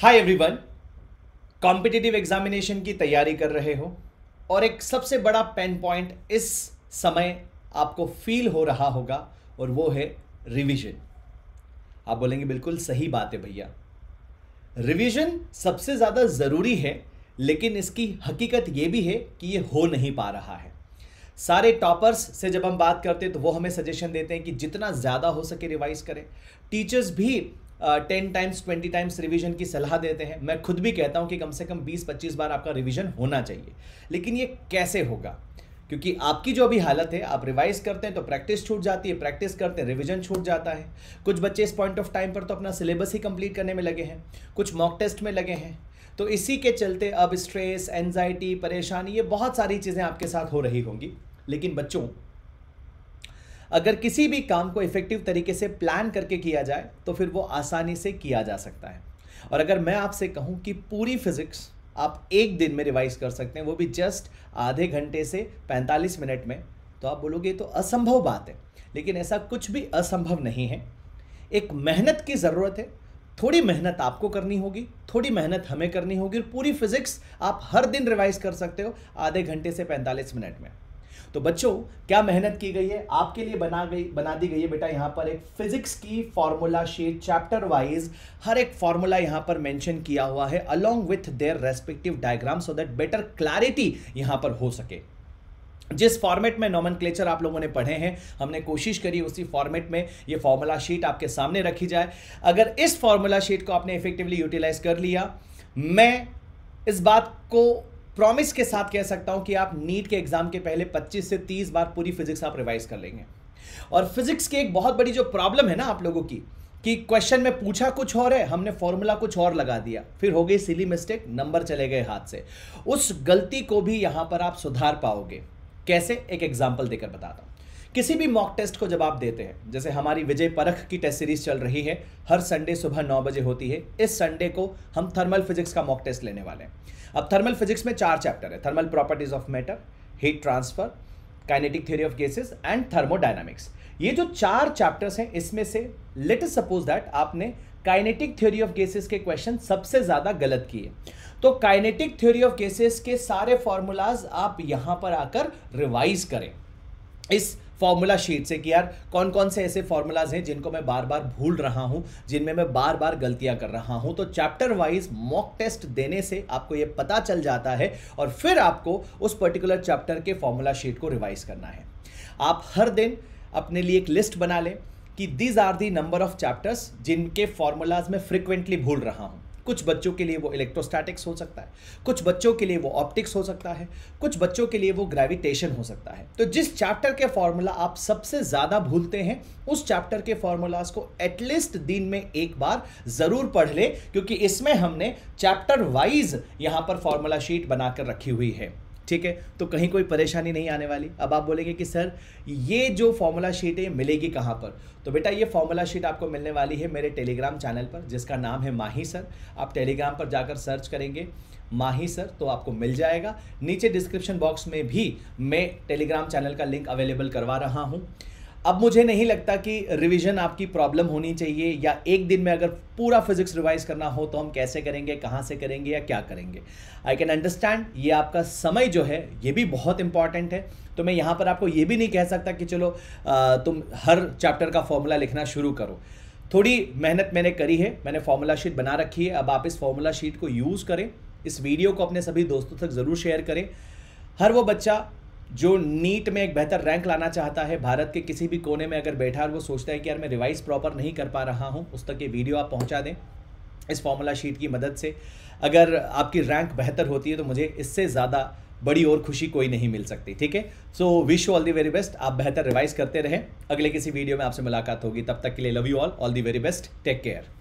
hi everyone competitive examination की तैयारी कर रहे हो और एक सबसे बड़ा पेन पॉइंट इस समय आपको फील हो रहा होगा और वो है रिवीजन आप बोलेंगे बिल्कुल सही बात है भैया रिवीजन सबसे ज़्यादा ज़रूरी है लेकिन इसकी हकीकत ये भी है कि ये हो नहीं पा रहा है सारे टॉपर्स से जब हम बात करते हैं तो वो हमें सजेशन देते हैं कि जितना ज़्यादा हो सके रिवाइज करें टीचर्स भी ten times twenty times revision की सलाह देते हैं मैं खुद भी कहता हूँ कि कम से कम बीस पच्चीस बार आपका रिवीजन होना चाहिए लेकिन ये कैसे होगा क्योंकि आपकी जो भी हालत है आप रिवाइज करते हैं तो प्रैक्टिस छूट जाती है प्रैक्टिस करते हैं रिवीजन छूट जाता है कुछ बच्चे इस पॉइंट ऑफ टाइम पर तो अपना सिलेबस ही कंप्लीट करने में लगे हैं कुछ मॉक टेस्ट में लगे हैं तो इसी के चलते अब स्ट्रेस एनजाइटी परेशानी ये बहुत सारी चीज़ें आपके साथ हो रही होंगी लेकिन बच्चों अगर किसी भी काम को इफेक्टिव तरीके से प्लान करके किया जाए तो फिर वो आसानी से किया जा सकता है और अगर मैं आपसे कहूँ कि पूरी फिजिक्स आप एक दिन में रिवाइज कर सकते हैं वो भी जस्ट आधे घंटे से 45 मिनट में तो आप बोलोगे तो असंभव बात है लेकिन ऐसा कुछ भी असंभव नहीं है एक मेहनत की ज़रूरत है थोड़ी मेहनत आपको करनी होगी थोड़ी मेहनत हमें करनी होगी और पूरी फिजिक्स आप हर दिन रिवाइज कर सकते हो आधे घंटे से 45 मिनट में तो बच्चों क्या मेहनत की गई है आपके लिए बना गई बना दी गई है बेटा यहाँ पर एक फिजिक्स की फॉर्मूला शीट चैप्टर वाइज हर एक फॉर्मूला यहाँ पर मेंशन किया हुआ है along with their respective diagram so that better clarity यहाँ पर हो सके जिस फॉर्मेट में नॉमन आप लोगों ने पढ़े हैं हमने कोशिश करी उसी फॉर्मेट में ये फॉर्मूला शीट आपके सामने रखी जाए अगर इस फॉर्मूला शीट को आपने इफेक्टिवली यूटिलाइज कर लिया मैं इस बात को प्रॉमिस के साथ कह सकता हूं कि आप नीट के एग्जाम के पहले 25 से 30 बार पूरी फिजिक्स आप रिवाइज कर लेंगे और फिजिक्स की एक बहुत बड़ी जो प्रॉब्लम है ना आप लोगों की कि क्वेश्चन में पूछा कुछ और है हमने फॉर्मूला कुछ और लगा दिया फिर हो गई सिली मिस्टेक नंबर चले गए हाथ से उस गलती को भी यहां पर आप सुधार पाओगे कैसे एक एग्जाम्पल देकर बताता हूं किसी भी मॉक टेस्ट को जब आप देते हैं जैसे हमारी विजय परख की टेस्ट सीरीज चल रही है हर संडे सुबह नौ बजे होती है इस संडे को हम थर्मल फिजिक्स का मॉक टेस्ट लेने वाले हैं अब थर्मल फिजिक्स में चार चैप्टर है thermal properties of matter heat transfer kinetic theory of gases and thermodynamics ये जो चार चैप्टर्स हैं इसमें से लेट सपोज दैट आपने काइनेटिक थ्योरी ऑफ गेसेस के क्वेश्चन सबसे ज़्यादा गलत किए तो काइनेटिक थ्योरी ऑफ गेसेस के सारे फॉर्मूलाज आप यहां पर आकर रिवाइज करें इस फॉर्मूला शीट से कि यार कौन कौन से ऐसे फॉर्मूलाज हैं जिनको मैं बार बार भूल रहा हूँ जिनमें मैं बार बार गलतियाँ कर रहा हूँ तो चैप्टर वाइज मॉक टेस्ट देने से आपको ये पता चल जाता है और फिर आपको उस पर्टिकुलर चैप्टर के फॉर्मूला शीट को रिवाइज करना है आप हर दिन अपने लिए एक लिस्ट बना लें कि these are the number of chapters जिनके फॉर्मूलाज में फ्रिक्वेंटली भूल रहा हूँ कुछ बच्चों के लिए वो इलेक्ट्रोस्टैटिक्स हो सकता है कुछ बच्चों के लिए वो ऑप्टिक्स हो सकता है कुछ बच्चों के लिए वो ग्रेविटेशन हो सकता है तो जिस चैप्टर के फॉर्मूला आप सबसे ज़्यादा भूलते हैं उस चैप्टर के फॉर्मूलाज को एटलीस्ट दिन में एक बार ज़रूर पढ़ ले क्योंकि इसमें हमने चैप्टर वाइज यहां पर फॉर्मूला शीट बनाकर रखी हुई है ठीक है तो कहीं कोई परेशानी नहीं आने वाली अब आप बोलेंगे कि सर ये जो फॉर्मूला शीट है मिलेगी कहाँ पर तो बेटा ये फॉर्मूला शीट आपको मिलने वाली है मेरे टेलीग्राम चैनल पर जिसका नाम है माही सर आप टेलीग्राम पर जाकर सर्च करेंगे माही सर तो आपको मिल जाएगा नीचे डिस्क्रिप्शन बॉक्स में भी मैं टेलीग्राम चैनल का लिंक अवेलेबल करवा रहा हूँ अब मुझे नहीं लगता कि रिवीजन आपकी प्रॉब्लम होनी चाहिए या एक दिन में अगर पूरा फिजिक्स रिवाइज करना हो तो हम कैसे करेंगे कहाँ से करेंगे या क्या करेंगे आई कैन अंडरस्टैंड ये आपका समय जो है ये भी बहुत इंपॉर्टेंट है तो मैं यहाँ पर आपको ये भी नहीं कह सकता कि चलो आ, तुम हर चैप्टर का फॉर्मूला लिखना शुरू करो थोड़ी मेहनत मैंने करी है मैंने फॉर्मूला शीट बना रखी है अब आप इस फॉर्मूला शीट को यूज़ करें इस वीडियो को अपने सभी दोस्तों तक ज़रूर शेयर करें हर वो बच्चा जो नीट में एक बेहतर रैंक लाना चाहता है भारत के किसी भी कोने में अगर बैठा है वो सोचता है कि यार मैं रिवाइज प्रॉपर नहीं कर पा रहा हूँ उस तक ये वीडियो आप पहुँचा दें इस फॉर्मूला शीट की मदद से अगर आपकी रैंक बेहतर होती है तो मुझे इससे ज़्यादा बड़ी और खुशी कोई नहीं मिल सकती ठीक है so wish all the very best आप बेहतर रिवाइज करते रहें अगले किसी वीडियो में आपसे मुलाकात होगी तब तक के लिए love you all all the very best take care